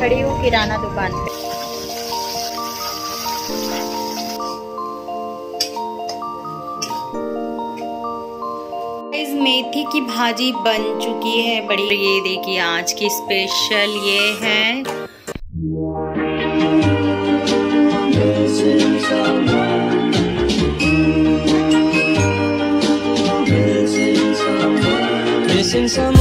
खड़ी हूँ किराना दुकान पे मेथी की भाजी बन चुकी है बड़ी ये देखिए आज की स्पेशल ये है Since I'm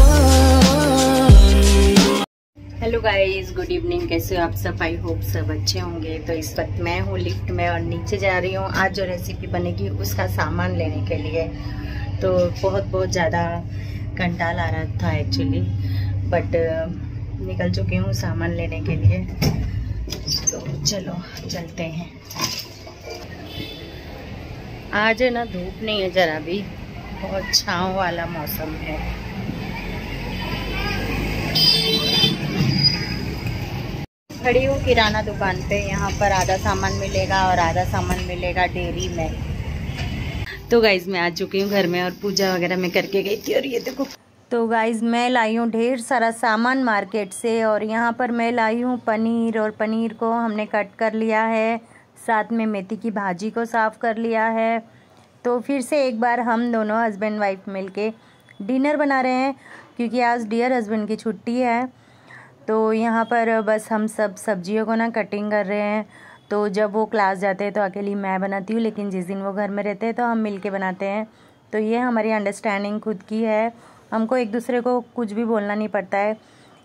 hello guys good evening कैसे हो आप सब आई होप सब अच्छे होंगे तो इस वक्त मैं हूँ लिफ्ट में और नीचे जा रही हूँ आज जो रेसिपी बनेगी उसका सामान लेने के लिए तो बहुत बहुत ज़्यादा कंटाल आ रहा था एक्चुअली बट निकल चुकी हूँ सामान लेने के लिए तो चलो चलते हैं आज है ना धूप नहीं है ज़रा भी बहुत छाँव वाला मौसम है खड़ी हूँ किराना दुकान पे यहाँ पर आधा सामान मिलेगा और आधा सामान मिलेगा डेयरी में तो गाइज मैं आ चुकी हूँ घर में और पूजा वगैरह मैं करके गई थी और ये देखो तो गाइज मैं लाई हूँ ढेर सारा सामान मार्केट से और यहाँ पर मैं लाई हूँ पनीर और पनीर को हमने कट कर लिया है साथ में मेथी की भाजी को साफ़ कर लिया है तो फिर से एक बार हम दोनों हस्बैंड वाइफ मिलके डिनर बना रहे हैं क्योंकि आज डियर हस्बैंड की छुट्टी है तो यहाँ पर बस हम सब सब्जियों को ना कटिंग कर रहे हैं तो जब वो क्लास जाते हैं तो अकेली मैं बनाती हूँ लेकिन जिस दिन वो घर में रहते हैं तो हम मिल के बनाते हैं तो ये हमारी अंडरस्टैंडिंग खुद की है हमको एक दूसरे को कुछ भी बोलना नहीं पड़ता है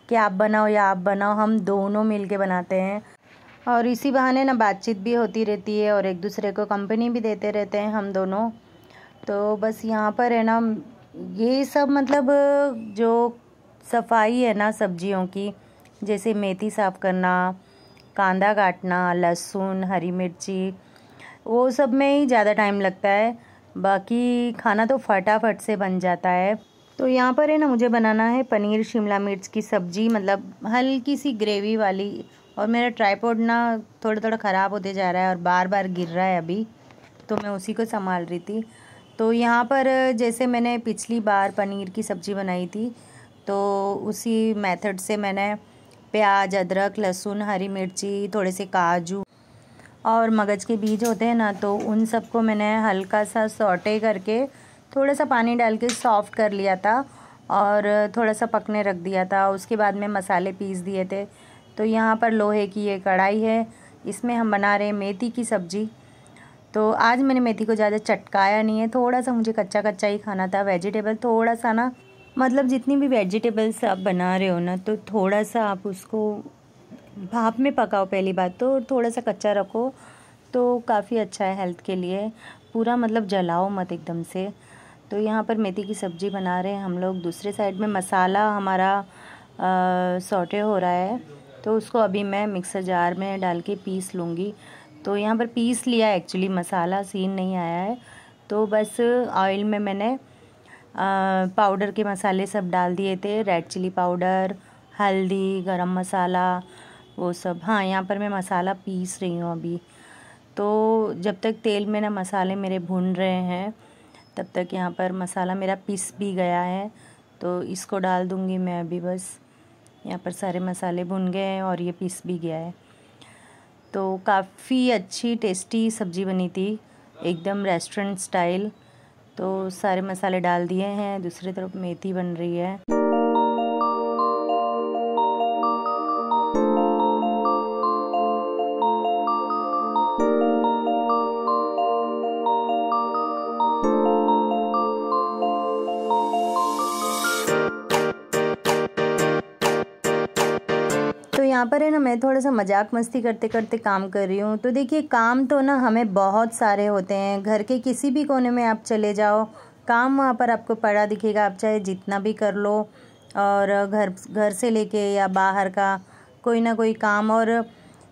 कि आप बनाओ या आप बनाओ हम दोनों मिल के बनाते हैं और इसी बहाने ना बातचीत भी होती रहती है और एक दूसरे को कंपनी भी देते रहते हैं हम दोनों तो बस यहाँ पर है ना ये सब मतलब जो सफाई है ना सब्जियों की जैसे मेथी साफ़ करना कांदा काटना लहसुन हरी मिर्ची वो सब में ही ज़्यादा टाइम लगता है बाकी खाना तो फटाफट से बन जाता है तो यहाँ पर है ना मुझे बनाना है पनीर शिमला मिर्च की सब्ज़ी मतलब हल्की सी ग्रेवी वाली और मेरा ट्राईपोड ना थोड़ा थोड़ा ख़राब होते जा रहा है और बार बार गिर रहा है अभी तो मैं उसी को संभाल रही थी तो यहाँ पर जैसे मैंने पिछली बार पनीर की सब्ज़ी बनाई थी तो उसी मेथड से मैंने प्याज अदरक लहसुन हरी मिर्ची थोड़े से काजू और मगज़ के बीज होते हैं ना तो उन सबको मैंने हल्का सा सोटे करके थोड़ा सा पानी डाल के सॉफ़्ट कर लिया था और थोड़ा सा पकने रख दिया था उसके बाद में मसाले पीस दिए थे तो यहाँ पर लोहे की ये कढ़ाई है इसमें हम बना रहे हैं मेथी की सब्ज़ी तो आज मैंने मेथी को ज़्यादा चटकाया नहीं है थोड़ा सा मुझे कच्चा कच्चा ही खाना था वेजिटेबल थोड़ा सा ना मतलब जितनी भी वेजिटेबल्स आप बना रहे हो ना तो थोड़ा सा आप उसको भाप में पकाओ पहली बात तो और थोड़ा सा कच्चा रखो तो काफ़ी अच्छा है हेल्थ के लिए पूरा मतलब जलाओ मत एकदम से तो यहाँ पर मेथी की सब्ज़ी बना रहे हैं हम लोग दूसरे साइड में मसाला हमारा सॉटे हो रहा है तो उसको अभी मैं मिक्सर जार में डाल के पीस लूँगी तो यहाँ पर पीस लिया एक्चुअली मसाला सीन नहीं आया है तो बस ऑयल में मैंने पाउडर के मसाले सब डाल दिए थे रेड चिली पाउडर हल्दी गरम मसाला वो सब हाँ यहाँ पर मैं मसाला पीस रही हूँ अभी तो जब तक तेल में ना मसाले मेरे भुन रहे हैं तब तक यहाँ पर मसाला मेरा पिस भी गया है तो इसको डाल दूँगी मैं अभी बस यहाँ पर सारे मसाले भुन गए हैं और ये पीस भी गया है तो काफ़ी अच्छी टेस्टी सब्ज़ी बनी थी एकदम रेस्टोरेंट स्टाइल तो सारे मसाले डाल दिए हैं दूसरी तरफ मेथी बन रही है यहाँ पर है ना मैं थोड़ा सा मजाक मस्ती करते करते काम कर रही हूँ तो देखिए काम तो ना हमें बहुत सारे होते हैं घर के किसी भी कोने में आप चले जाओ काम वहाँ पर आपको पड़ा दिखेगा आप चाहे जितना भी कर लो और घर घर से लेके या बाहर का कोई ना कोई काम और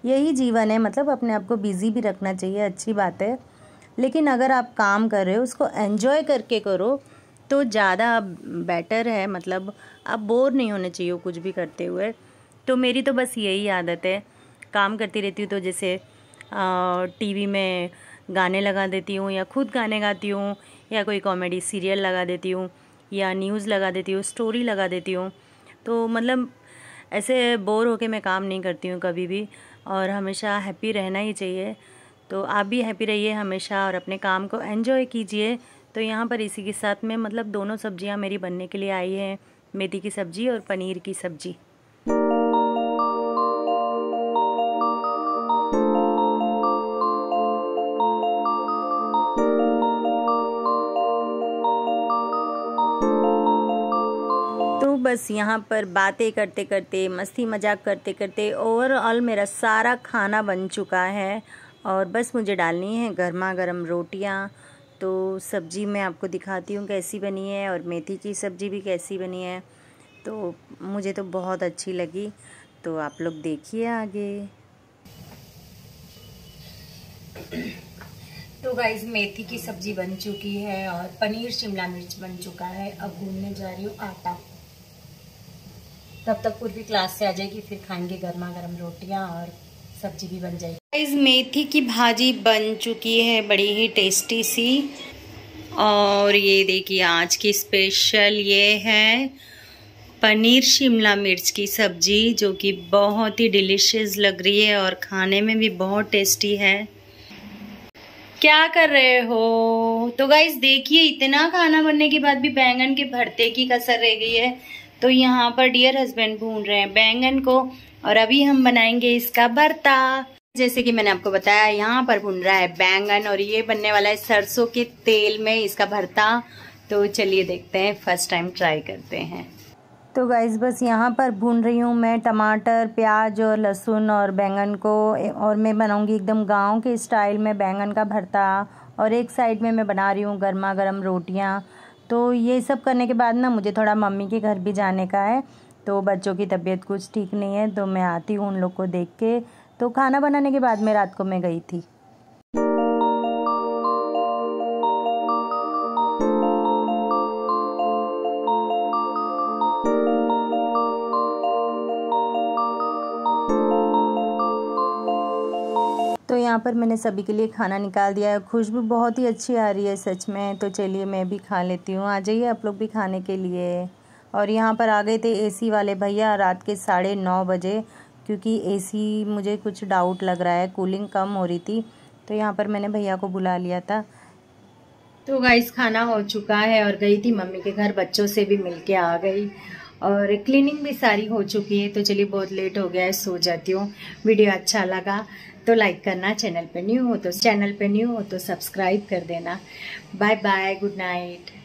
यही जीवन है मतलब अपने आप को बिज़ी भी रखना चाहिए अच्छी बात है लेकिन अगर आप काम कर रहे हो उसको एन्जॉय करके करो तो ज़्यादा बेटर है मतलब आप बोर नहीं होने चाहिए कुछ भी करते हुए तो मेरी तो बस यही आदत है काम करती रहती हूँ तो जैसे टीवी में गाने लगा देती हूँ या खुद गाने गाती हूँ या कोई कॉमेडी सीरियल लगा देती हूँ या न्यूज़ लगा देती हूँ स्टोरी लगा देती हूँ तो मतलब ऐसे बोर होके मैं काम नहीं करती हूँ कभी भी और हमेशा हैप्पी रहना ही चाहिए तो आप भी हैप्पी रहिए हमेशा और अपने काम को एन्जॉय कीजिए तो यहाँ पर इसी के साथ में मतलब दोनों सब्जियाँ मेरी बनने के लिए आई हैं मेथी की सब्ज़ी और पनीर की सब्ज़ी बस यहाँ पर बातें करते करते मस्ती मजाक करते करते ओवरऑल मेरा सारा खाना बन चुका है और बस मुझे डालनी है गर्मा गर्म रोटियाँ तो सब्ज़ी मैं आपको दिखाती हूँ कैसी बनी है और मेथी की सब्ज़ी भी कैसी बनी है तो मुझे तो बहुत अच्छी लगी तो आप लोग देखिए आगे तो गाइज मेथी की सब्जी बन चुकी है और पनीर शिमला मिर्च बन चुका है अब भूनने जा रही हूँ आटा तब तक पूर्वी क्लास से आ जाएगी फिर खाएंगे गर्मा गर्म रोटियाँ और सब्जी भी बन जाएगी गाइज मेथी की भाजी बन चुकी है बड़ी ही टेस्टी सी और ये देखिए आज की स्पेशल ये है पनीर शिमला मिर्च की सब्जी जो कि बहुत ही डिलीशियस लग रही है और खाने में भी बहुत टेस्टी है क्या कर रहे हो तो गाइज देखिए इतना खाना बनने के बाद भी बैंगन के भरते की कसर रह गई है तो यहाँ पर डियर हस्बैंड भून रहे हैं बैंगन को और अभी हम बनाएंगे इसका भरता जैसे कि मैंने आपको बताया यहाँ पर भून रहा है बैंगन और ये बनने वाला है सरसों के तेल में इसका भरता तो चलिए देखते हैं फर्स्ट टाइम ट्राई करते हैं तो गाइज बस यहाँ पर भून रही हूँ मैं टमाटर प्याज और लहसुन और बैंगन को और मैं बनाऊँगी एकदम गांव के स्टाइल में बैंगन का भरता और एक साइड में मैं बना रही हूँ गर्मा गर्म रोटियाँ तो ये सब करने के बाद ना मुझे थोड़ा मम्मी के घर भी जाने का है तो बच्चों की तबीयत कुछ ठीक नहीं है तो मैं आती हूँ उन लोग को देख के तो खाना बनाने के बाद मैं रात को मैं गई थी यहाँ पर मैंने सभी के लिए खाना निकाल दिया है खुशबू बहुत ही अच्छी आ रही है सच में तो चलिए मैं भी खा लेती हूँ आ जाइए आप लोग भी खाने के लिए और यहाँ पर आ गए थे एसी वाले भैया रात के साढ़े नौ बजे क्योंकि एसी मुझे कुछ डाउट लग रहा है कूलिंग कम हो रही थी तो यहाँ पर मैंने भैया को बुला लिया था तो गाइस खाना हो चुका है और गई थी मम्मी के घर बच्चों से भी मिल के आ गई और क्लीनिंग भी सारी हो चुकी है तो चलिए बहुत लेट हो गया है सो जाती हूँ वीडियो अच्छा लगा तो लाइक करना चैनल पे न्यू हो तो चैनल पे न्यू हो तो सब्सक्राइब कर देना बाय बाय गुड नाइट